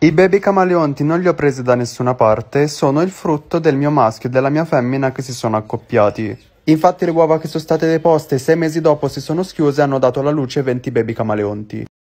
I baby camaleonti non li ho presi da nessuna parte sono il frutto del mio maschio e della mia femmina che si sono accoppiati. Infatti le uova che sono state deposte sei mesi dopo si sono schiuse e hanno dato alla luce 20 baby camaleonti.